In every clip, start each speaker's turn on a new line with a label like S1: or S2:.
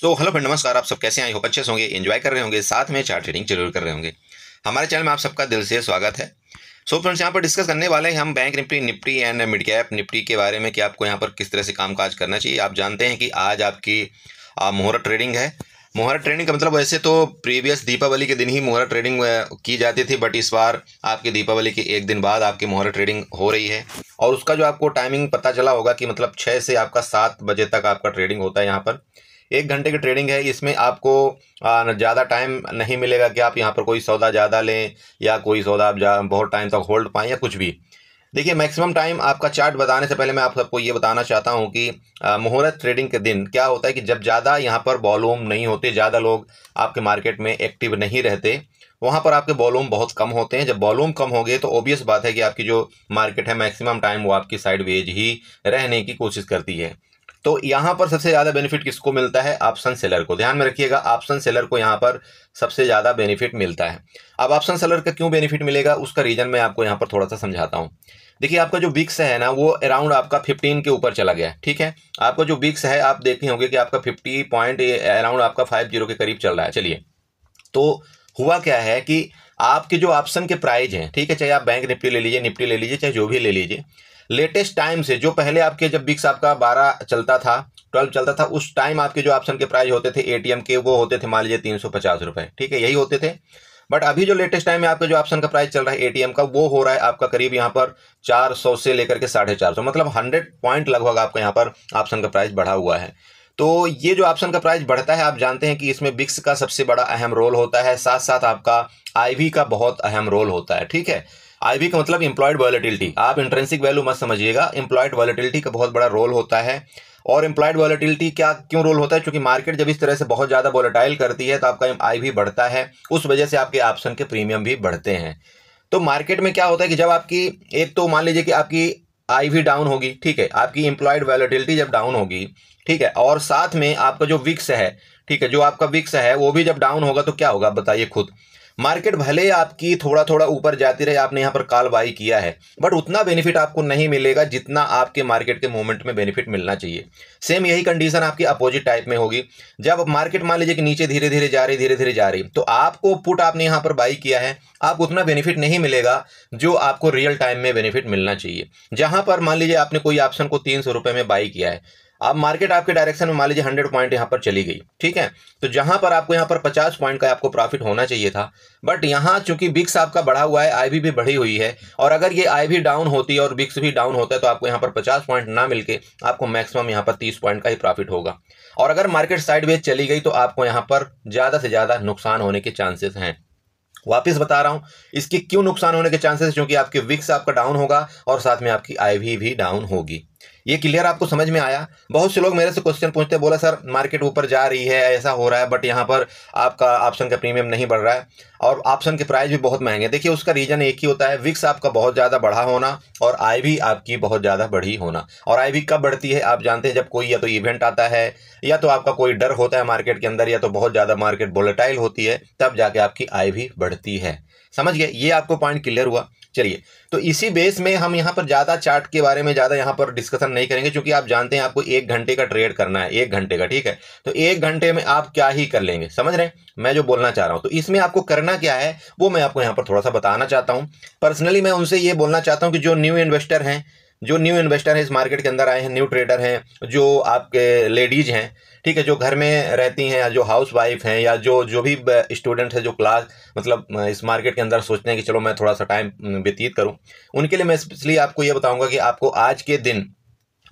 S1: so hello friend नमस्कार आप सब कैसे हैं आई होप अच्छे होंगे एंजॉय कर रहे होंगे साथ में चार्ट ट्रेडिंग जरूर कर रहे होंगे हमारे चैनल में आप सबका दिल से स्वागत है सो फ्रेंड्स यहाँ पर डिस्कस करने वाले हैं हम Bank Nifty Nifty and mid cap Nifty के बारे में कि आपको यहाँ पर किस तरह से कामकाज करना चाहिए आप जानते हैं कि आज आपकी मोहरा ट्रेडिंग है मोहरा ट्रेडिंग का मतलब वैसे तो प्रीवियस दीपावली के दिन ही मोहरा ट्रेडिंग की जाती थी बट इस बार आपकी दीपावली के एक दिन बाद आपकी मोहरा ट्रेडिंग हो रही है और उसका जो आपको टाइमिंग पता चला होगा कि मतलब छः से आपका सात बजे तक आपका ट्रेडिंग होता है यहाँ पर एक घंटे की ट्रेडिंग है इसमें आपको ज़्यादा टाइम नहीं मिलेगा कि आप यहाँ पर कोई सौदा ज़्यादा लें या कोई सौदा आप बहुत टाइम तक होल्ड पाएँ या कुछ भी देखिए मैक्सिमम टाइम आपका चार्ट बताने से पहले मैं आप सबको ये बताना चाहता हूँ कि मुहूर्त ट्रेडिंग के दिन क्या होता है कि जब ज़्यादा यहाँ पर वॉलूम नहीं होते ज़्यादा लोग आपके मार्केट में एक्टिव नहीं रहते वहाँ पर आपके वॉलूम बहुत कम होते हैं जब वॉलूम कम हो गए तो ओबियस बात है कि आपकी जो मार्केट है मैक्सिमम टाइम वो आपकी साइड वेज ही रहने की कोशिश करती है तो यहां पर सबसे ज़्यादा बेनिफिट किसको मिलता है ऑप्शन सेलर को ध्यान में रखिएगा ऑप्शन सेलर को यहां पर सबसे ज़्यादा बेनिफिट मिलता है अब ऑप्शन सेलर का क्यों बेनिफिट मिलेगा उसका रीज़न मैं आपको यहां पर थोड़ा सा समझाता हूं देखिए आपका जो बिक्स है ना वो अराउंड आपका फिफ्टीन के ऊपर चला गया ठीक है आपका जो बिक्स है आप देखे होंगे कि आपका फिफ्टी पॉइंट अराउंड आपका फाइव जीरो के करीब चल रहा है चलिए तो हुआ क्या है कि आपके जो ऑप्शन के प्राइज हैं ठीक है चाहे आप बैंक निफ्टी ले लीजिए निफ्टी ले लीजिए चाहे जो भी ले लीजिए लेटेस्ट टाइम से जो पहले आपके जब बिक्स आपका बारह चलता था ट्वेल्व चलता था उस टाइम आपके जो ऑप्शन के प्राइस होते थे एटीएम के वो होते थे मान लीजिए तीन सौ पचास ठीक है यही होते थे बट अभी जो लेटेस्ट टाइम में आपका जो ऑप्शन का प्राइस चल रहा है एटीएम का वो हो रहा है आपका करीब यहाँ पर चार सौ से लेकर के साढ़े चार सौ मतलब हंड्रेड पॉइंट लगभग आपका यहाँ पर ऑप्शन का प्राइस बढ़ा हुआ है तो ये जो ऑप्शन का प्राइस बढ़ता है आप जानते हैं कि इसमें बिक्स का सबसे बड़ा अहम रोल होता है साथ साथ आपका आईवी का बहुत अहम रोल होता है ठीक है आईवी का मतलब इंप्लॉयड वॉलेटिलिटी आप इंट्रेंसिक वैल्यू मत समझिएगा इंप्लॉयड वॉलेटिलिटी का बहुत बड़ा रोल होता है और इंप्लॉयड वॉलेटिलिटी क्या क्यों रोल होता है क्योंकि मार्केट जब इस तरह से बहुत ज़्यादा वॉलेटाइल करती है तो आपका आई भी बढ़ता है उस वजह से आपके ऑप्शन के प्रीमियम भी बढ़ते हैं तो मार्केट में क्या होता है कि जब आपकी एक तो मान लीजिए कि आपकी आई भी डाउन होगी ठीक है आपकी इंप्लॉयड वैलिडिलिटी जब डाउन होगी ठीक है और साथ में आपका जो विक्स है ठीक है जो आपका विक्स है वो भी जब डाउन होगा तो क्या होगा बताइए खुद मार्केट भले आपकी थोड़ा थोड़ा ऊपर जाती रहे आपने यहाँ पर काल बाई किया है बट उतना बेनिफिट आपको नहीं मिलेगा जितना आपके मार्केट के मूवमेंट में बेनिफिट मिलना चाहिए सेम यही कंडीशन आपकी अपोजिट टाइप में होगी जब मार्केट मान लीजिए कि नीचे धीरे धीरे जा रही धीरे धीरे जा रही तो आपको पुट आपने यहाँ पर बाई किया है आपको उतना बेनिफिट नहीं मिलेगा जो आपको रियल टाइम में बेनिफिट मिलना चाहिए जहाँ पर मान लीजिए आपने कोई ऑप्शन को तीन सौ में बाई किया है अब मार्केट आपके डायरेक्शन में मान लीजिए हंड्रेड पॉइंट यहाँ पर चली गई ठीक है तो जहां पर आपको यहाँ पर पचास पॉइंट का आपको प्रॉफिट होना चाहिए था बट यहाँ चूंकि बिक्स आपका बढ़ा हुआ है आई भी, भी बढ़ी हुई है और अगर ये आई भी डाउन होती है और बिक्स भी डाउन होता है तो आपको यहाँ पर पचास पॉइंट ना मिलकर आपको मैक्सिमम यहाँ पर तीस पॉइंट का ही प्रॉफिट होगा और अगर मार्केट साइडवेज चली गई तो आपको यहाँ पर ज़्यादा से ज़्यादा नुकसान होने के चांसेस हैं वापिस बता रहा हूं इसके क्यों नुकसान होने के चांसेस क्योंकि आपके विक्स आपका डाउन होगा और साथ में आपकी आई भी डाउन होगी ये क्लियर आपको समझ में आया बहुत से लोग मेरे से क्वेश्चन पूछते हैं बोला सर मार्केट ऊपर जा रही है ऐसा हो रहा है बट यहाँ पर आपका ऑप्शन का प्रीमियम नहीं बढ़ रहा है और ऑप्शन के प्राइस भी बहुत महंगे देखिए उसका रीज़न एक ही होता है विक्स आपका बहुत ज़्यादा बढ़ा होना और आय भी आपकी बहुत ज़्यादा बढ़ी होना और आय भी कब बढ़ती है आप जानते हैं जब कोई या तो इवेंट आता है या तो आपका कोई डर होता है मार्केट के अंदर या तो बहुत ज़्यादा मार्केट बोलेटाइल होती है तब जाके आपकी आय भी बढ़ती है समझ गए ये आपको पॉइंट क्लियर हुआ चलिए तो इसी बेस में हम यहाँ पर ज़्यादा चार्ट के बारे में ज़्यादा यहाँ पर डिस्कशन नहीं करेंगे क्योंकि आप जानते हैं आपको एक घंटे का ट्रेड करना है एक घंटे का ठीक है तो एक घंटे में आप क्या ही कर लेंगे समझ रहे हैं मैं जो बोलना चाह रहा हूँ तो इसमें आपको करना क्या है वो मैं आपको यहाँ पर थोड़ा सा बताना चाहता हूँ पर्सनली मैं उनसे ये बोलना चाहता हूँ कि जो न्यू इन्वेस्टर हैं जो न्यू इन्वेस्टर हैं इस मार्केट के अंदर आए हैं न्यू ट्रेडर हैं जो आपके लेडीज़ हैं ठीक है जो घर में रहती हैं या जो हाउस वाइफ हैं या जो जो भी स्टूडेंट है जो क्लास मतलब इस मार्केट के अंदर सोचते हैं कि चलो मैं थोड़ा सा टाइम व्यतीत करूँ उनके लिए मैं इसलिए आपको ये बताऊँगा कि आपको आज के दिन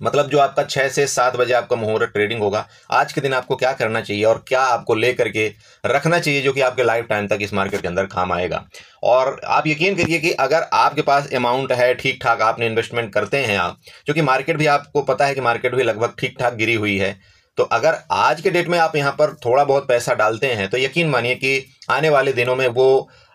S1: मतलब जो आपका छः से सात बजे आपका मुहूर्त ट्रेडिंग होगा आज के दिन आपको क्या करना चाहिए और क्या आपको ले करके रखना चाहिए जो कि आपके लाइफ टाइम तक इस मार्केट के अंदर काम आएगा और आप यकीन करिए कि अगर आपके पास अमाउंट है ठीक ठाक आपने इन्वेस्टमेंट करते हैं आप क्योंकि मार्केट भी आपको पता है कि मार्केट भी लगभग ठीक ठाक गिरी हुई है तो अगर आज के डेट में आप यहाँ पर थोड़ा बहुत पैसा डालते हैं तो यकीन मानिए कि आने वाले दिनों में वो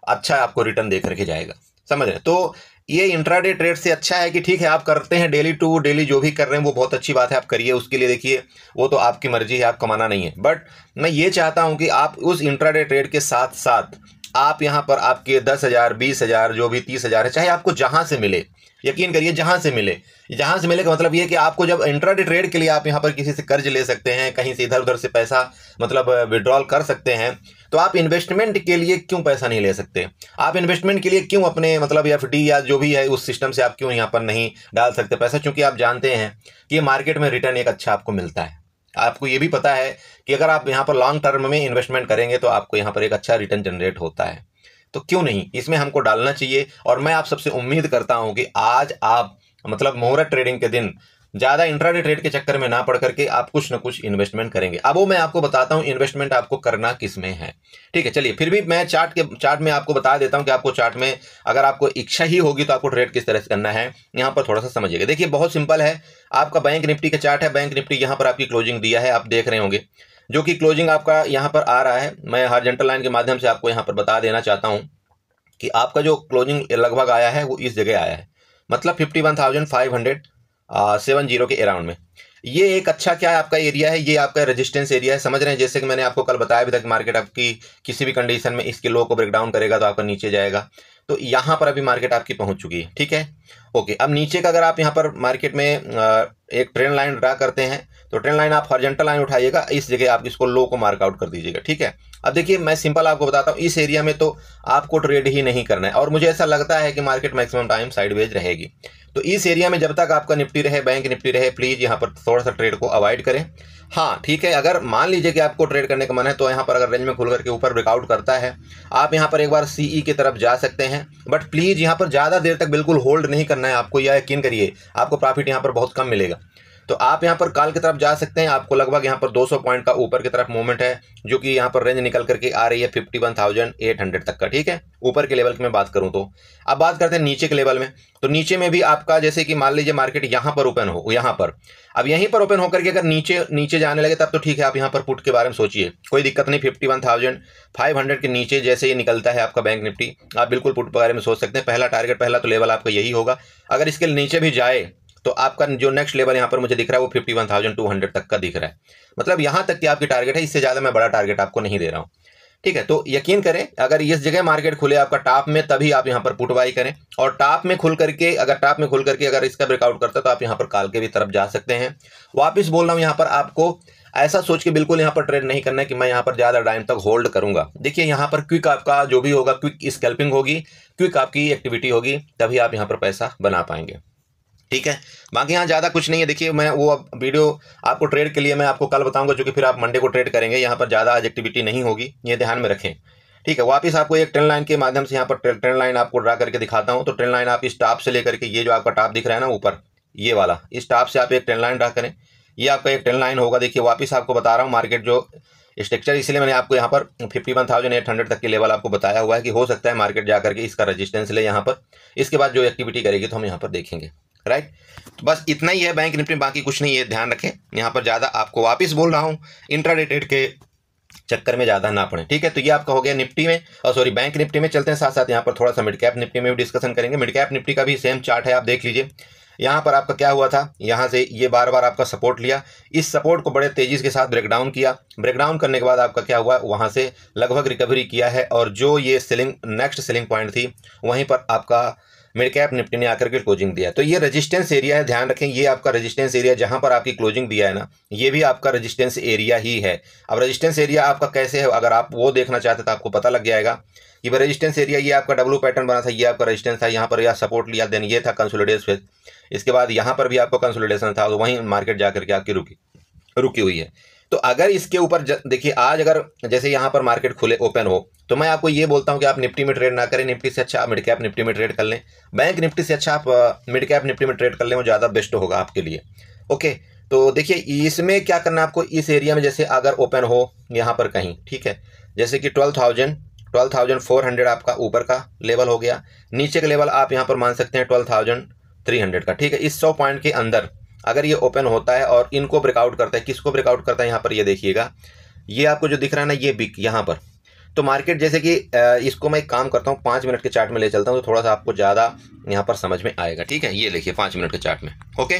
S1: अच्छा आपको रिटर्न दे करके जाएगा समझ रहे तो ये इंट्राडे ट्रेड से अच्छा है कि ठीक है आप करते हैं डेली टू डेली जो भी कर रहे हैं वो बहुत अच्छी बात है आप करिए उसके लिए देखिए वो तो आपकी मर्जी है आप कमाना नहीं है बट मैं ये चाहता हूँ कि आप उस इंट्राडे ट्रेड के साथ साथ आप यहाँ पर आपके दस हज़ार बीस हज़ार जो भी तीस हज़ार है चाहे आपको जहाँ से मिले यकीन करिए जहां से मिले जहां से मिले का मतलब ये कि आपको जब इंट्राडे ट्रेड के लिए आप यहां पर किसी से कर्ज ले सकते हैं कहीं से इधर उधर से पैसा मतलब विड्रॉल कर सकते हैं तो आप इन्वेस्टमेंट के लिए क्यों पैसा नहीं ले सकते आप इन्वेस्टमेंट के लिए क्यों अपने मतलब एफ या जो भी है उस सिस्टम से आप क्यों यहाँ पर नहीं डाल सकते पैसा चूंकि आप जानते हैं कि मार्केट में रिटर्न एक अच्छा आपको मिलता है आपको ये भी पता है कि अगर आप यहाँ पर लॉन्ग टर्म में इन्वेस्टमेंट करेंगे तो आपको यहाँ पर एक अच्छा रिटर्न जनरेट होता है तो क्यों नहीं इसमें हमको डालना चाहिए और मैं आप सबसे उम्मीद करता हूं कि आज आप मतलब मुहूर्त ट्रेडिंग के दिन ज़्यादा इंट्राडे ट्रेड के चक्कर में ना पड़ करके आप कुछ ना कुछ इन्वेस्टमेंट करेंगे अब वो मैं आपको बताता हूं इन्वेस्टमेंट आपको करना किस में है ठीक है चलिए फिर भी मैं चार्ट के चार्ट में आपको बता देता हूं कि आपको चार्ट में अगर आपको इच्छा ही होगी तो आपको ट्रेड किस तरह से करना है यहाँ पर थोड़ा सा समझिएगा देखिए बहुत सिंपल है आपका बैंक निफ्टी का चार्ट है बैंक निफ्टी यहां पर आपकी क्लोजिंग दिया है आप देख रहे होंगे जो कि क्लोजिंग आपका यहाँ पर आ रहा है मैं हॉरिजॉन्टल लाइन के माध्यम से आपको यहाँ पर बता देना चाहता हूँ कि आपका जो क्लोजिंग लगभग आया है वो इस जगह आया है मतलब fifty one thousand five hundred seven zero के अराउंड में ये एक अच्छा क्या है आपका एरिया है ये आपका रेजिस्टेंस एरिया है समझ रहे हैं जैसे कि मैंने आपको कल बताया अभी तक मार्केट आपकी किसी भी कंडीशन में इसके लो को ब्रेकडाउन करेगा तो आपका नीचे जाएगा तो यहाँ पर अभी मार्केट आपकी पहुँच चुकी है ठीक है ओके अब नीचे का अगर आप यहाँ पर मार्केट में एक ट्रेन लाइन ड्रा करते हैं तो ट्रेन लाइन आप हॉर्जेंटल लाइन उठाइएगा इस जगह आप इसको लो को मार्कआउट कर दीजिएगा ठीक है अब देखिए मैं सिंपल आपको बताता हूँ इस एरिया में तो आपको ट्रेड ही नहीं करना है और मुझे ऐसा लगता है कि मार्केट मैक्सिमम टाइम साइडवेज रहेगी तो इस एरिया में जब तक आपका निपटी रहे बैंक निपटी रहे प्लीज़ यहाँ पर थोड़ा सा ट्रेड को अवॉइड करें हाँ ठीक है अगर मान लीजिए कि आपको ट्रेड करने का मन है तो यहाँ पर अगर रेंज में खुल करके ऊपर ब्रेकआउट करता है आप यहाँ पर एक बार सीई e की तरफ जा सकते हैं बट प्लीज़ यहाँ पर ज़्यादा देर तक बिल्कुल होल्ड नहीं करना है आपको यह यकीन करिए आपको प्रॉफिट यहाँ पर बहुत कम मिलेगा तो आप यहाँ पर काल की तरफ जा सकते हैं आपको लगभग यहाँ पर 200 पॉइंट का ऊपर की तरफ मूवमेंट है जो कि यहाँ पर रेंज निकल करके आ रही है fifty one thousand eight hundred तक का ठीक है ऊपर के लेवल की मैं बात करूँ तो अब बात करते हैं नीचे के लेवल में तो नीचे में भी आपका जैसे कि मान लीजिए मार्केट यहाँ पर ओपन हो यहाँ पर अब यहीं पर ओपन होकर के अगर नीचे नीचे जाने लगे तब तो ठीक है आप यहाँ पर पुट के बारे में सोचिए कोई दिक्कत नहीं fifty one thousand five hundred के नीचे जैसे ही निकलता है आपका बैंक निफ्टी आप बिल्कुल पुट के बारे में सोच सकते हैं पहला टारगेट पहला तो लेवल आपका यही होगा अगर इसके नीचे भी जाए तो आपका जो नेक्स्ट लेवल यहाँ पर मुझे दिख रहा है वो fifty one thousand two hundred तक का दिख रहा है मतलब यहाँ तक की आपकी टारगेट है इससे ज़्यादा मैं बड़ा टारगेट आपको नहीं दे रहा हूँ ठीक है तो यकीन करें अगर इस जगह मार्केट खुले आपका टॉप में तभी आप यहाँ पर पुटवाई करें और टॉप में खुल करके अगर टॉप में खुल करके अगर इसका ब्रेकआउट करता है तो आप यहाँ पर काल के भी तरफ जा सकते हैं वापिस बोल रहा हूँ यहाँ पर आपको ऐसा सोच के बिल्कुल यहाँ पर ट्रेड नहीं करना है कि मैं यहाँ पर ज़्यादा टाइम तक होल्ड करूंगा देखिए यहाँ पर क्विक आपका जो भी होगा क्विक स्कैल्पिंग होगी क्विक आपकी एक्टिविटी होगी तभी आप यहाँ पर पैसा बना पाएंगे ठीक है बाकी यहाँ ज़्यादा कुछ नहीं है देखिए मैं वो अब वीडियो आपको ट्रेड के लिए मैं आपको कल बताऊंगा जो कि फिर आप मंडे को ट्रेड करेंगे यहाँ पर ज़्यादा आज एक्टिविटी नहीं होगी ये ध्यान में रखें ठीक है वापस आपको एक ट्रेन लाइन के माध्यम से यहाँ पर ट्रेन लाइन आपको ड्रा करके दिखाता हूँ तो ट्रेन लाइन आप इस टाप से लेकर के ये जो आपका टाप दिख रहा है ना ऊपर ये वाला इस टाप से आप एक ट्रेन लाइन ड्रा करें ये आपका एक ट्रेन लाइन होगा देखिए वापस आपको बता रहा हूँ मार्केट जो स्ट्रक्चर इसलिए मैंने आपको यहाँ पर fifty one thousand eight hundred तक के लेवल आपको बताया हुआ है कि हो सकता है मार्केट जाकर के इसका रजिस्टेंस ले यहाँ पर इसके बाद जो एक्टिविटी करेगी तो हम यहाँ पर देखेंगे राइट तो बस इतना ही है बैंक निफ्टी बाकी कुछ नहीं है ध्यान रखें यहाँ पर ज़्यादा आपको वापस बोल रहा हूँ इंटरडेटेड के चक्कर में ज़्यादा ना पड़े ठीक है तो ये आपका हो गया निफ्टी में और सॉरी बैंक निफ्टी में चलते हैं साथ साथ यहाँ पर थोड़ा सा मिड कैप निफ्टी में भी डिस्कशन करेंगे मिड कैप निफ्टी का भी सेम चार्ट है आप देख लीजिए यहाँ पर आपका क्या हुआ था यहाँ से ये बार बार आपका सपोर्ट लिया इस सपोर्ट को बड़े तेज़ी के साथ ब्रेकडाउन किया ब्रेकडाउन करने के बाद आपका क्या हुआ वहाँ से लगभग रिकवरी किया है और जो ये सेलिंग नेक्स्ट सेलिंग पॉइंट थी वहीं पर आपका मिड कैप निफ्टी ने आकर के क्लोजिंग दिया तो ये रजिस्टेंस एरिया है ध्यान रखें ये आपका रजिस्टेंस एरिया जहां पर आपकी क्लोजिंग दिया है ना ये भी आपका रजिस्टेंस एरिया ही है अब रजिस्टेंस एरिया आपका कैसे है अगर आप वो देखना चाहते तो आपको पता लग जाएगा कि भाई रजिस्टेंस एरिया ये आपका डब्लू पैटर्न बना था ये आपका रजिस्टेंस था यहाँ पर यह सपोर्ट लिया देन ये था कंसोलिडेट फेज इसके बाद यहाँ पर भी आपका कंसोलिडेशन था तो वहीं मार्केट जाकर के आपकी रुकी रुकी हुई है तो अगर इसके ऊपर देखिए आज अगर जैसे यहाँ पर मार्केट खुले ओपन हो तो मैं आपको ये बोलता हूँ कि आप निफ्टी में ट्रेड ना करें निफ्टी से अच्छा आप मिड कैप निफ्टी में ट्रेड कर लें बैंक निफ्टी से अच्छा आप मिड कैप निफ्टी में ट्रेड कर लें वो ज़्यादा बेस्ट होगा आपके लिए ओके तो देखिए इसमें क्या करना आपको इस एरिया में जैसे अगर ओपन हो यहाँ पर कहीं ठीक है जैसे कि twelve thousand twelve thousand four hundred आपका ऊपर का लेवल हो गया नीचे का लेवल आप यहाँ पर मान सकते हैं ट्वेल्व थाउजेंड थ्री हंड्रेड का ठीक है इस सौ पॉइंट के अंदर अगर ये ओपन होता है और इनको ब्रेकआउट करता है किसको ब्रेकआउट करता है यहाँ पर ये देखिएगा ये आपको जो दिख रहा है ना ये बिक यहाँ पर तो मार्केट जैसे कि इसको मैं एक काम करता हूँ पाँच मिनट के चार्ट में ले चलता हूँ तो थोड़ा सा आपको ज़्यादा यहाँ पर समझ में आएगा ठीक है ये देखिए पाँच मिनट के चार्ट में ओके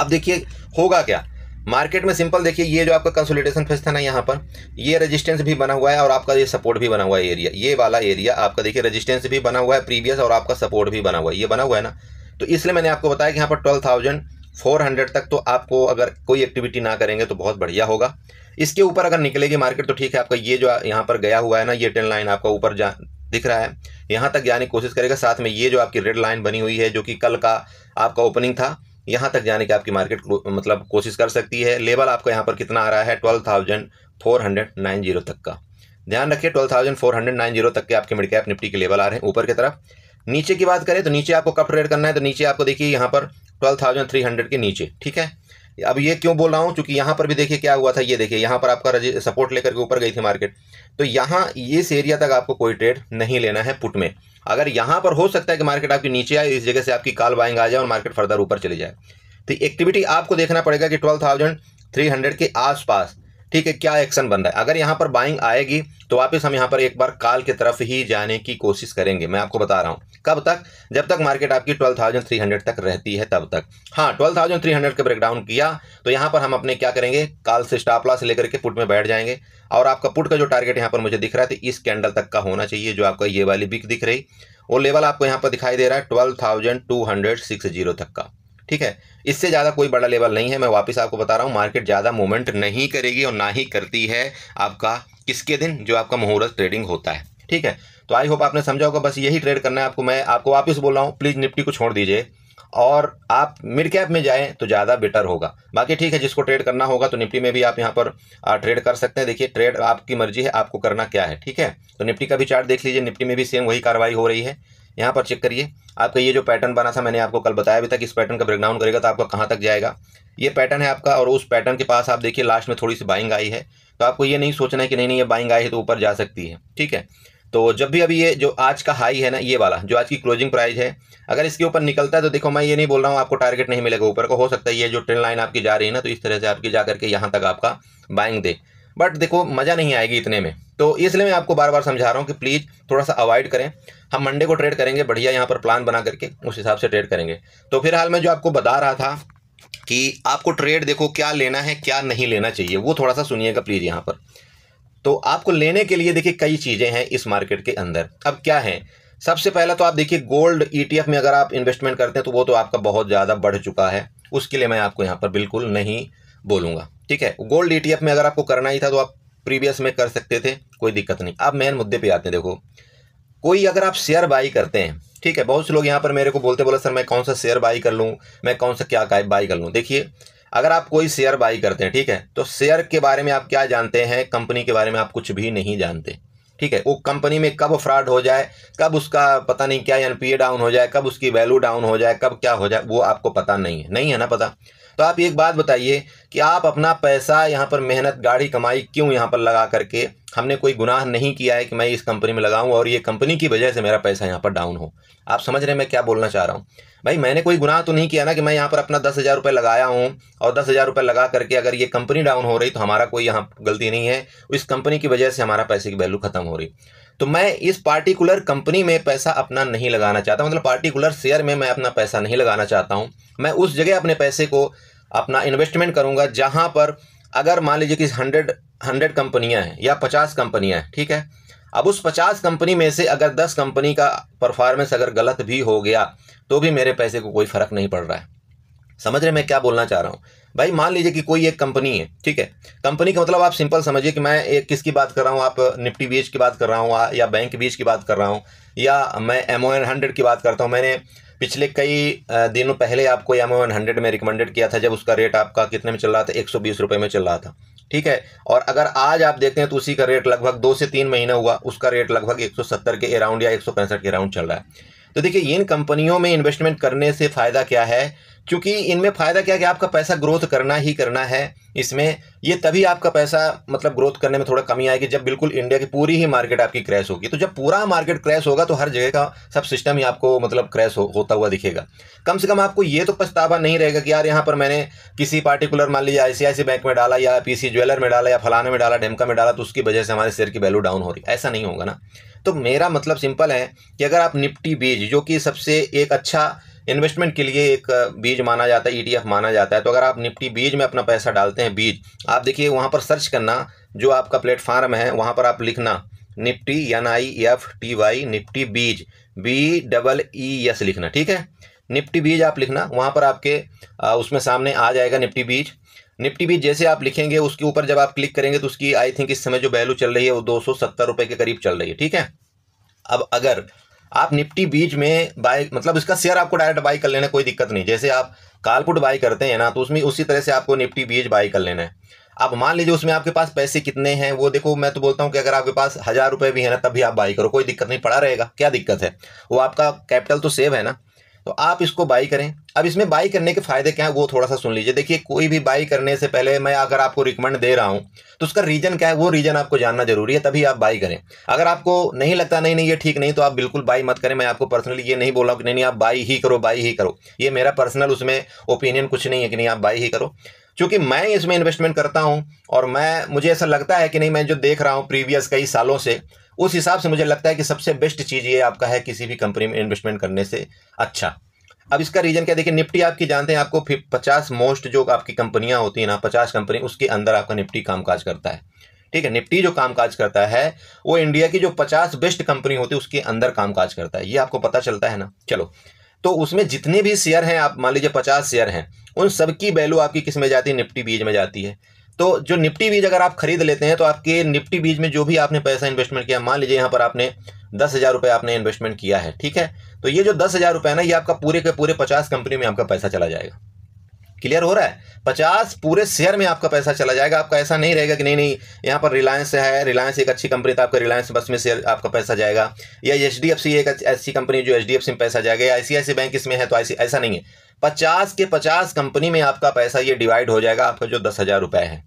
S1: अब देखिए होगा क्या मार्केट में सिंपल देखिए ये जो आपका कंसोलिडेशन फेस था ना यहाँ पर ये रेजिस्टेंस भी बना हुआ है और आपका ये सपोर्ट भी बना हुआ है एरिया ये वाला एरिया आपका देखिए रेजिस्टेंस भी बना हुआ है प्रीवियस और आपका सपोर्ट भी बना हुआ है ये बना हुआ है ना तो इसलिए मैंने आपको बताया कि यहाँ पर ट्वेल्व थाउजेंड 400 तक तो आपको अगर कोई एक्टिविटी ना करेंगे तो बहुत बढ़िया होगा इसके ऊपर अगर निकलेगी मार्केट तो ठीक है आपका ये जो यहाँ पर गया हुआ है ना ये टेन लाइन आपका ऊपर जा दिख रहा है यहाँ तक जाने की कोशिश करेगा साथ में ये जो आपकी रेड लाइन बनी हुई है जो कि कल का आपका ओपनिंग था यहाँ तक जाने की आपकी मार्केट मतलब कोशिश कर सकती है लेवल आपका यहाँ पर कितना आ रहा है twelve thousand four hundred nine zero तक का ध्यान रखिए twelve thousand four hundred nine zero तक के आपके मिड कैप निफ्टी के लेवल आ रहे हैं ऊपर की तरफ नीचे की बात करें तो नीचे आपको कब ट्रेड करना है तो नीचे आपको देखिए यहाँ पर ट्वेल्व थाउजेंड थ्री हंड्रेड के नीचे ठीक है अब ये क्यों बोल रहा हूँ क्योंकि यहाँ पर भी देखिए क्या हुआ था ये देखिए यहाँ पर आपका सपोर्ट लेकर के ऊपर गई थी मार्केट तो यहाँ इस एरिया तक आपको कोई ट्रेड नहीं लेना है पुट में अगर यहाँ पर हो सकता है कि मार्केट आपकी नीचे आए इस जगह से आपकी कॉल बाइंग आ जाए और मार्केट फर्दर ऊपर चले जाए तो एक्टिविटी आपको देखना पड़ेगा कि ट्वेल्व थाउजेंड थ्री हंड्रेड के आसपास ठीक है क्या एक्शन बन रहा है अगर यहाँ पर बाइंग आएगी तो वापस हम यहाँ पर एक बार काल की तरफ ही जाने की कोशिश करेंगे मैं आपको बता रहा हूँ कब तक जब तक मार्केट आपकी 12,300 तक रहती है तब तक हाँ 12,300 का ब्रेकडाउन किया तो यहाँ पर हम अपने क्या करेंगे काल से स्टॉप लॉस लेकर के पुट में बैठ जाएंगे और आपका पुट का जो टारगेट यहाँ पर मुझे दिख रहा है तो इस कैंडल तक का होना चाहिए जो आपका ये वाली बिक दिख रही वो लेवल आपको यहाँ पर दिखाई दे रहा है ट्वेल्व तक का ठीक है इससे ज़्यादा कोई बड़ा लेवल नहीं है मैं वापस आपको बता रहा हूँ मार्केट ज़्यादा मूवमेंट नहीं करेगी और ना ही करती है आपका किसके दिन जो आपका मुहूर्त ट्रेडिंग होता है ठीक है तो आई होप आपने समझा होगा बस यही ट्रेड करना है आपको मैं आपको वापस बोल रहा हूँ प्लीज़ निफ्टी को छोड़ दीजिए और आप मिड कैप में जाएं तो ज़्यादा बेटर होगा बाकी ठीक है जिसको ट्रेड करना होगा तो निफ्टी में भी आप यहाँ पर ट्रेड कर सकते हैं देखिए ट्रेड आपकी मर्जी है आपको करना क्या है ठीक है तो निफ्टी का भी चार्ट देख लीजिए निफ्टी में भी सेम वही कार्रवाई हो रही है यहाँ पर चेक करिए आपका ये जो पैटर्न बना था मैंने आपको कल बताया भी था कि इस पैटर्न का ब्रेकडाउन करेगा तो आपका कहाँ तक जाएगा ये पैटर्न है आपका और उस पैटर्न के पास आप देखिए लास्ट में थोड़ी सी बाइंग आई है तो आपको ये नहीं सोचना है कि नहीं नहीं ये बाइंग आई है तो ऊपर जा सकती है ठीक है तो जब भी अभी ये जो आज का हाई है ना ये वाला जो आज की क्लोजिंग प्राइस है अगर इसके ऊपर निकलता है तो देखो मैं ये नहीं बोल रहा हूँ आपको टारगेट नहीं मिलेगा ऊपर को हो सकता है ये जो ट्रेन लाइन आपकी जा रही है ना तो इस तरह से आपकी जा करके यहाँ तक आपका बाइंग दे बट देखो मज़ा नहीं आएगी इतने में तो इसलिए मैं आपको बार बार समझा रहा हूँ कि प्लीज़ थोड़ा सा अवॉइड करें हम मंडे को ट्रेड करेंगे बढ़िया यहाँ पर प्लान बना करके उस हिसाब से ट्रेड करेंगे तो फिलहाल मैं जो आपको बता रहा था कि आपको ट्रेड देखो क्या लेना है क्या नहीं लेना चाहिए वो थोड़ा सा सुनिएगा प्लीज़ यहाँ पर तो आपको लेने के लिए देखिए कई चीज़ें हैं इस मार्केट के अंदर अब क्या है सबसे पहला तो आप देखिए गोल्ड ईटीएफ e में अगर आप इन्वेस्टमेंट करते हैं तो वो तो आपका बहुत ज़्यादा बढ़ चुका है उसके लिए मैं आपको यहाँ पर बिल्कुल नहीं बोलूँगा ठीक है गोल्ड ईटीएफ e में अगर आपको करना ही था तो आप प्रीवियस में कर सकते थे कोई दिक्कत नहीं आप मेन मुद्दे पे आते हैं देखो कोई अगर आप शेयर बाई करते हैं ठीक है बहुत से लोग यहाँ पर मेरे को बोलते बोला सर मैं कौन सा शेयर बाई कर लूँ मैं कौन सा क्या बाई कर लूँ देखिए अगर आप कोई शेयर बाई करते हैं ठीक है तो शेयर के बारे में आप क्या जानते हैं कंपनी के बारे में आप कुछ भी नहीं जानते ठीक है वो कंपनी में कब फ्रॉड हो जाए कब उसका पता नहीं क्या एनपीए डाउन हो जाए कब उसकी वैल्यू डाउन हो जाए कब क्या हो जाए वो आपको पता नहीं है नहीं है ना पता तो आप एक बात बताइए कि आप अपना पैसा यहाँ पर मेहनत गाड़ी कमाई क्यों यहाँ पर लगा करके हमने कोई गुनाह नहीं किया है कि मैं इस कंपनी में लगाऊं और ये कंपनी की वजह से मेरा पैसा यहाँ पर डाउन हो आप समझ रहे हैं मैं क्या बोलना चाह रहा हूँ भाई मैंने कोई गुनाह तो नहीं किया ना कि मैं यहाँ पर अपना दस हज़ार रुपये लगाया हूँ और दस हज़ार रुपये लगा करके अगर ये कंपनी डाउन हो रही तो हमारा कोई यहाँ गलती नहीं है इस कंपनी की वजह से हमारा पैसे की वैल्यू खत्म हो रही तो मैं इस पार्टिकुलर कंपनी में पैसा अपना नहीं लगाना चाहता मतलब पार्टिकुलर शेयर में मैं अपना पैसा नहीं लगाना चाहता हूँ मैं उस जगह अपने पैसे को अपना इन्वेस्टमेंट करूँगा जहाँ पर अगर मान लीजिए कि हंड्रेड हंड्रेड कंपनियां हैं या पचास कंपनियां हैं ठीक है अब उस पचास कंपनी में से अगर दस कंपनी का परफॉर्मेंस अगर गलत भी हो गया तो भी मेरे पैसे को कोई फ़र्क नहीं पड़ रहा है समझ रहे मैं क्या बोलना चाह रहा हूँ भाई मान लीजिए कि कोई एक कंपनी है ठीक है कंपनी का मतलब आप सिंपल समझिए कि मैं एक किसकी बात कर रहा हूँ आप निफ्टी बीच की बात कर रहा हूँ या बैंक बीच की बात कर रहा हूँ या मैं एम ओ एन हंड्रेड की बात करता हूँ मैंने पिछले कई दिनों पहले आपको यामा वन हंड्रेड में रिकमेंडेड किया था जब उसका रेट आपका कितने में चल रहा था एक सौ बीस रुपये में चल रहा था ठीक है और अगर आज आप देखते हैं तो उसी का रेट लगभग दो से तीन महीने हुआ उसका रेट लगभग एक सौ सत्तर के अराउंड या एक सौ पैंसठ के अराउंड चल रहा है तो देखिए इन कंपनियों में इन्वेस्टमेंट करने से फ़ायदा क्या है क्योंकि इनमें फ़ायदा क्या है कि आपका पैसा ग्रोथ करना ही करना है इसमें ये तभी आपका पैसा मतलब ग्रोथ करने में थोड़ा कमी आएगी जब बिल्कुल इंडिया की पूरी ही मार्केट आपकी क्रैश होगी तो जब पूरा मार्केट क्रैश होगा तो हर जगह का सब सिस्टम ही आपको मतलब क्रैश हो, होता हुआ दिखेगा कम से कम आपको ये तो पछतावा नहीं रहेगा कि यार यहाँ पर मैंने किसी पार्टिकुलर मान लीजिए आई बैंक में डाला या पी ज्वेलर में डाला या फलाने में डाला डेमका में डाला तो उसकी वजह से हमारे शेयर की वैल्यू डाउन हो रही है ऐसा नहीं होगा ना तो मेरा मतलब सिंपल है कि अगर आप निफ्टी बीज जो कि सबसे एक अच्छा इन्वेस्टमेंट के लिए एक बीज माना जाता है ईटीएफ e माना जाता है तो अगर आप निफ्टी बीज में अपना पैसा डालते हैं बीज आप देखिए वहाँ पर सर्च करना जो आपका प्लेटफार्म है वहाँ पर आप लिखना Nifty N I F T Y Nifty BeES B double E S लिखना ठीक है निफ्टी बीज आप लिखना वहाँ पर आपके उसमें सामने आ जाएगा निफ्टी बीज निफ्टी भी जैसे आप लिखेंगे उसके ऊपर जब आप क्लिक करेंगे तो उसकी आई थिंक इस समय जो वैल्यू चल रही है वो दो सौ सत्तर के करीब चल रही है ठीक है अब अगर आप निफ्टी बीच में बाय मतलब इसका शेयर आपको डायरेक्ट बाय कर लेना कोई दिक्कत नहीं जैसे आप कालपुट बाय करते हैं ना तो उसमें उसी तरह से आपको निफ्टी बीच बाय कर लेना है आप मान लीजिए उसमें आपके पास पैसे कितने हैं वो देखो मैं तो बोलता हूँ कि अगर आपके पास हज़ार रुपये भी है ना तब भी आप बाई करो कोई दिक्कत नहीं पड़ा रहेगा क्या दिक्कत है वो आपका कैपिटल तो सेव है ना तो आप इसको बाई करें अब इसमें बाई करने के फ़ायदे क्या है वो थोड़ा सा सुन लीजिए देखिए कोई भी बाई करने से पहले मैं अगर आपको रिकमेंड दे रहा हूं तो उसका रीज़न क्या है वो रीज़न आपको जानना जरूरी है तभी आप बाई करें अगर आपको नहीं लगता नहीं नहीं ये ठीक नहीं तो आप बिल्कुल बाई मत करें मैं आपको पर्सनली ये नहीं बोल रहा हूँ कि नहीं नहीं आप बाई ही करो बाई ही करो ये मेरा पर्सनल उसमें ओपिनियन कुछ नहीं है कि नहीं आप बाई ही करो क्योंकि मैं इसमें इन्वेस्टमेंट करता हूं और मैं मुझे ऐसा लगता है कि नहीं मैं जो देख रहा हूं प्रीवियस कई सालों से उस हिसाब से मुझे लगता है कि सबसे बेस्ट चीज़ ये आपका है किसी भी कंपनी में इन्वेस्टमेंट करने से अच्छा अब इसका रीज़न क्या देखिए निफ्टी आपकी जानते हैं आपको फिर पचास मोस्ट जो आपकी कंपनियां होती हैं ना पचास कंपनी उसके अंदर आपका निफ्टी कामकाज करता है ठीक है निफ्टी जो कामकाज करता है वो इंडिया की जो पचास बेस्ट कंपनी होती है उसके अंदर कामकाज करता है ये आपको पता चलता है ना चलो तो उसमें जितने भी शेयर हैं आप मान लीजिए पचास शेयर हैं उन सबकी वैल्यू आपकी किस में जाती है निफ्टी बीज में जाती है तो जो निफ्टी बीज अगर आप खरीद लेते हैं तो आपके निफ्टी बीज में जो भी आपने पैसा इन्वेस्टमेंट किया मान लीजिए यहाँ पर आपने दस हज़ार रुपये आपने इन्वेस्टमेंट किया है ठीक है तो ये जो दस हज़ार रुपये ना ये आपका पूरे के पूरे पचास कंपनी में आपका पैसा चला जाएगा क्लियर हो रहा है पचास पूरे शेयर में आपका पैसा चला जाएगा आपका ऐसा नहीं रहेगा कि नहीं नहीं यहाँ पर रिलायंस है रिलायंस एक अच्छी कंपनी तो आपका रिलायंस बस में शेयर आपका पैसा जाएगा या एच डी एफ सी एक अच्छी कंपनी जो एच डी एफ सी में पैसा जाएगा या आई सी आई सी बैंक इसमें है तो ऐसा नहीं है पचास के पचास कंपनी में आपका पैसा ये डिवाइड हो जाएगा आपका जो दस हज़ार रुपए है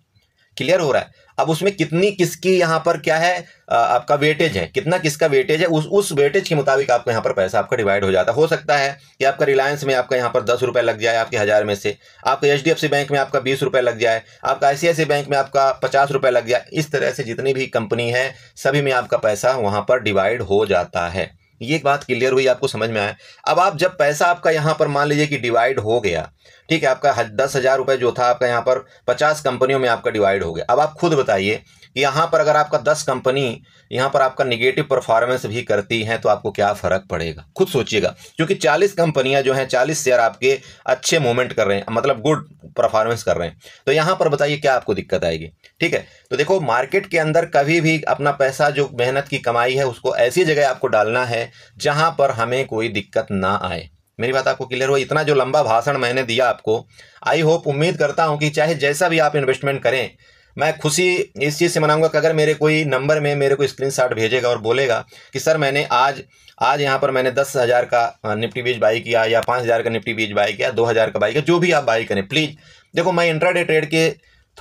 S1: क्लियर हो रहा है अब उसमें कितनी किसकी यहाँ पर क्या है आ, आपका वेटेज है कितना किसका वेटेज है उस उस वेटेज के मुताबिक आपको यहां पर पैसा आपका डिवाइड हो जाता है हो सकता है कि आपका रिलायंस में आपका यहां पर दस रुपए लग जाए आपके हज़ार में से आपका एच बैंक में आपका बीस रुपए लग जाए आपका आई बैंक में आपका पचास रुपए लग जाए इस तरह से जितनी भी कंपनी है सभी में आपका पैसा वहां पर डिवाइड हो जाता है ये बात क्लियर हुई आपको समझ में आया अब आप जब पैसा आपका यहाँ पर मान लीजिए कि डिवाइड हो गया ठीक है आपका दस हज़ार रुपये जो था आपका यहाँ पर पचास कंपनियों में आपका डिवाइड हो गया अब आप खुद बताइए कि यहाँ पर अगर आपका दस कंपनी यहाँ पर आपका निगेटिव परफॉर्मेंस भी करती है तो आपको क्या फ़र्क पड़ेगा खुद सोचिएगा क्योंकि चालीस कंपनियां जो है चालीस शेयर आपके अच्छे मूवमेंट कर रहे हैं मतलब गुड परफॉर्मेंस कर रहे हैं तो यहाँ पर बताइए क्या आपको दिक्कत आएगी ठीक है तो देखो मार्केट के अंदर कभी भी अपना पैसा जो मेहनत की कमाई है उसको ऐसी जगह आपको डालना है जहाँ पर हमें कोई दिक्कत ना आए मेरी बात आपको क्लियर हुआ इतना जो लंबा भाषण मैंने दिया आपको आई होप उम्मीद करता हूँ कि चाहे जैसा भी आप इन्वेस्टमेंट करें मैं खुशी इस चीज़ से मनाऊंगा कि अगर मेरे कोई नंबर में मेरे को स्क्रीनशॉट भेजेगा और बोलेगा कि सर मैंने आज आज यहाँ पर मैंने दस हज़ार का निफ्टी बीज बाई किया या पाँच हज़ार का निफ्टी बीज बाई किया दो हज़ार का बाई किया जो भी आप बाई करें प्लीज़ देखो मैं इंट्राडे ट्रेड के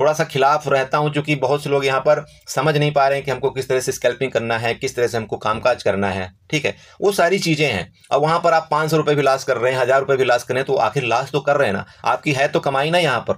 S1: थोड़ा सा खिलाफ रहता हूँ चूँकि बहुत से लोग यहाँ पर समझ नहीं पा रहे हैं कि हमको किस तरह से स्कैल्पिंग करना है किस तरह से हमको कामकाज करना है ठीक है वो सारी चीज़ें हैं और वहाँ पर आप पाँच सौ रुपये भी लाश कर रहे हैं हज़ार रुपये भी लाश कर रहे हैं तो आखिर लाश तो कर रहे हैं ना आपकी है तो कमाई ना यहाँ पर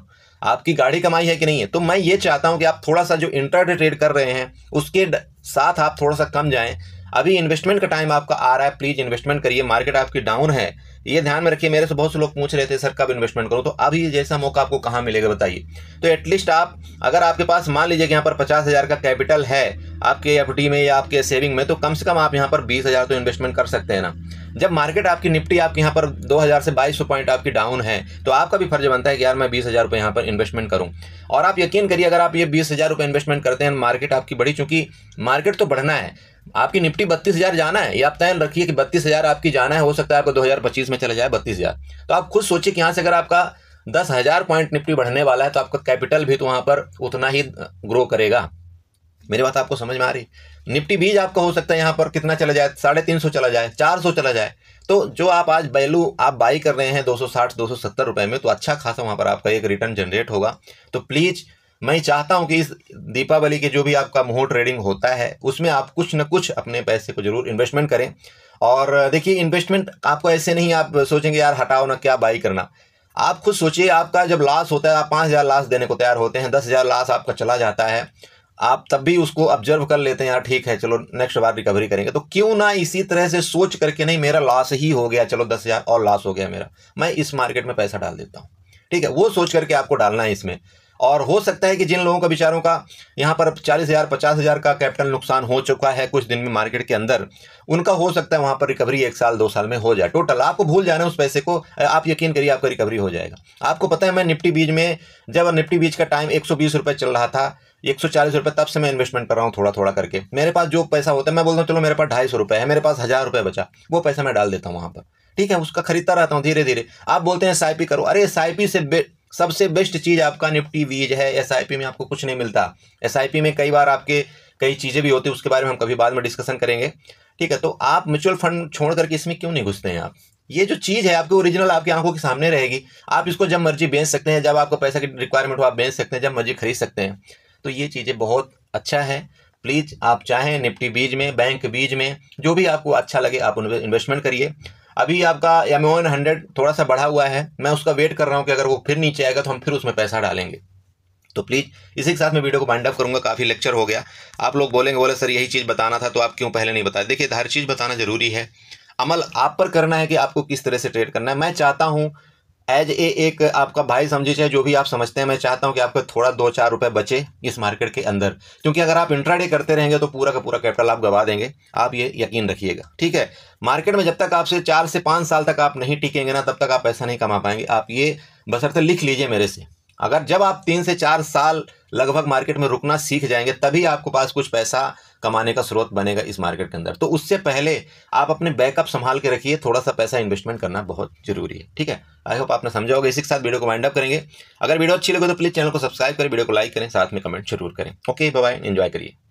S1: आपकी गाड़ी कमाई है कि नहीं है तो मैं ये चाहता हूँ कि आप थोड़ा सा जो इंटरडे ट्रेड कर रहे हैं उसके साथ आप थोड़ा सा कम जाएँ अभी इन्वेस्टमेंट का टाइम आपका आ रहा है प्लीज़ इन्वेस्टमेंट करिए मार्केट आपकी डाउन है ये ध्यान में रखिए मेरे से बहुत से लोग पूछ रहे थे सर कब इन्वेस्टमेंट करूँ तो अभी जैसा मौका आपको कहाँ मिलेगा बताइए तो एटलीस्ट आप अगर आपके पास मान लीजिए कि यहाँ पर पचास हज़ार का कैपिटल है आपके एफ में या आपके सेविंग में तो कम से कम आप यहाँ पर बीस हज़ार तो इन्वेस्टमेंट कर सकते हैं ना जब मार्केट आपकी निपटी आपके यहाँ पर दो से बाईस पॉइंट आपकी डाउन है तो आपका भी फर्ज बनता है कि यार मैं बीस हज़ार रुपये यहाँ पर इन्वेस्टमेंट करूँ और आप यकीन करिए अगर आप ये बीस हज़ार इन्वेस्टमेंट करते हैं मार्केट आपकी बढ़ी चूँकि मार्केट तो बढ़ना है आपकी निफ्टी बत्तीस हजार जाना है ये आप तय रखिए कि बत्तीस हजार आपकी जाना है हो सकता है आपको दो हजार पच्चीस में चला जाए बत्तीस हजार तो आप खुद सोचिए कि यहाँ से अगर आपका दस हजार पॉइंट निफ्टी बढ़ने वाला है तो आपका कैपिटल भी तो वहां पर उतना ही ग्रो करेगा मेरी बात आपको समझ में आ रही निफ्टी बीज आपका हो सकता है यहाँ पर कितना चला जाए साढ़े तीन सौ चला जाए चार सौ चला जाए तो जो आप आज बैलू आप बाई कर रहे हैं दो दो सौ साठ सौ सत्तर रुपए में तो अच्छा खासा वहाँ पर आपका एक रिटर्न जनरेट होगा तो प्लीज़ मैं चाहता हूं कि इस दीपावली के जो भी आपका मोह ट्रेडिंग होता है उसमें आप कुछ ना कुछ अपने पैसे को जरूर इन्वेस्टमेंट करें और देखिए इन्वेस्टमेंट आपको ऐसे नहीं आप सोचेंगे यार हटाओ ना क्या बाई करना आप खुद सोचिए आपका जब लॉस होता है आप पाँच हज़ार लॉस देने को तैयार होते हैं दस हज़ार लॉस आपका चला जाता है आप तब भी उसको ऑब्जर्व कर लेते हैं यार ठीक है चलो नेक्स्ट बार रिकवरी करेंगे तो क्यों ना इसी तरह से सोच करके नहीं मेरा लॉस ही हो गया चलो दस हज़ार और लॉस हो गया मेरा मैं इस मार्केट में पैसा डाल देता हूँ ठीक है वो सोच करके आपको डालना है इसमें और हो सकता है कि जिन लोगों का बेचारों का यहाँ पर चालीस हज़ार पचास हज़ार का कैपिटल नुकसान हो चुका है कुछ दिन में मार्केट के अंदर उनका हो सकता है वहाँ पर रिकवरी एक साल दो साल में हो जाए टोटल आपको भूल जाना उस पैसे को आप यकीन करिए आपका रिकवरी हो जाएगा आपको पता है मैं निफ्टी बीज में जब निफ्टी बीज का टाइम एक चल रहा था एक सौ चालीस तब से मैं इन्वेस्टमेंट कर रहा हूँ थोड़ा थोड़ा करके मेरे पास जो पैसा होता है मैं बोलता हूँ चलो मेरे पास ढाई सौ रुपये है मेरे पास हज़ार रुपये बचा वो पैसा मैं डाल देता हूँ वहाँ पर ठीक है उसका खरीदता रहता हूँ धीरे धीरे आप बोलते हैं साइपी करो अरे साइपी से सबसे बेस्ट चीज़ आपका निफ्टी वीज है एस में आपको कुछ नहीं मिलता एस में कई बार आपके कई चीज़ें भी होती है उसके बारे में हम कभी बाद में डिस्कशन करेंगे ठीक है तो आप म्यूचुअल फंड छोड़ करके इसमें क्यों नहीं घुसते हैं आप ये जो चीज़ है आपकी ओरिजिनल आपकी आंखों के सामने रहेगी आप इसको जब मर्जी बेच सकते हैं जब आपको पैसा की रिक्वायरमेंट हो आप बेच सकते हैं जब मर्जी खरीद सकते हैं तो ये चीज़ें बहुत अच्छा है प्लीज़ आप चाहें निफ्टी बीज में बैंक बीज में जो भी आपको अच्छा लगे आप उन इन्वेस्टमेंट करिए अभी आपका एमओन हंड्रेड थोड़ा सा बढ़ा हुआ है मैं उसका वेट कर रहा हूँ कि अगर वो फिर नीचे आएगा तो हम फिर उसमें पैसा डालेंगे तो प्लीज़ इसी के साथ मैं वीडियो को बाइंड अप करूंगा काफ़ी लेक्चर हो गया आप लोग बोलेंगे बोले सर यही चीज़ बताना था तो आप क्यों पहले नहीं बताए देखिए हर चीज़ बताना ज़रूरी है अमल आप पर करना है कि आपको किस तरह से ट्रेड करना है मैं चाहता हूँ एज ए एक आपका भाई समझे चाहे जो भी आप समझते हैं मैं चाहता हूं कि आपका थोड़ा दो चार रुपए बचे इस मार्केट के अंदर क्योंकि अगर आप इंट्राडे करते रहेंगे तो पूरा का पूरा कैपिटल आप गवा देंगे आप ये यकीन रखिएगा ठीक है मार्केट में जब तक आपसे चार से पाँच साल तक आप नहीं टिकेंगे ना तब तक आप पैसा नहीं कमा पाएंगे आप ये बसरते लिख लीजिए मेरे से अगर जब आप तीन से चार साल लगभग मार्केट में रुकना सीख जाएंगे तभी आपके पास कुछ पैसा कमाने का स्रोत बनेगा इस मार्केट के अंदर तो उससे पहले आप अपने बैकअप संभाल के रखिए थोड़ा सा पैसा इन्वेस्टमेंट करना बहुत जरूरी है ठीक है आई होप आपने समझा होगा इसी के साथ वीडियो को वाइंड अप करेंगे अगर वीडियो अच्छी लगे तो प्लीज़ चैनल को सब्सक्राइब करें वीडियो को लाइक करें साथ में कमेंट जरूर करें ओके बाय एंजॉय करिए